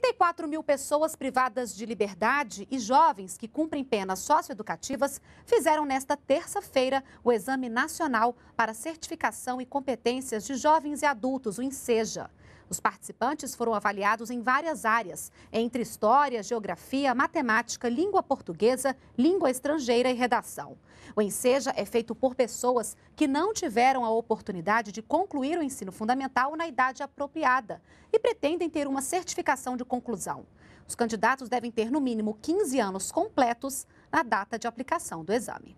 34 mil pessoas privadas de liberdade e jovens que cumprem penas socioeducativas fizeram nesta terça-feira o Exame Nacional para Certificação e Competências de Jovens e Adultos, o INSEJA. Os participantes foram avaliados em várias áreas, entre história, geografia, matemática, língua portuguesa, língua estrangeira e redação. O Enseja é feito por pessoas que não tiveram a oportunidade de concluir o ensino fundamental na idade apropriada e pretendem ter uma certificação de conclusão. Os candidatos devem ter, no mínimo, 15 anos completos na data de aplicação do exame.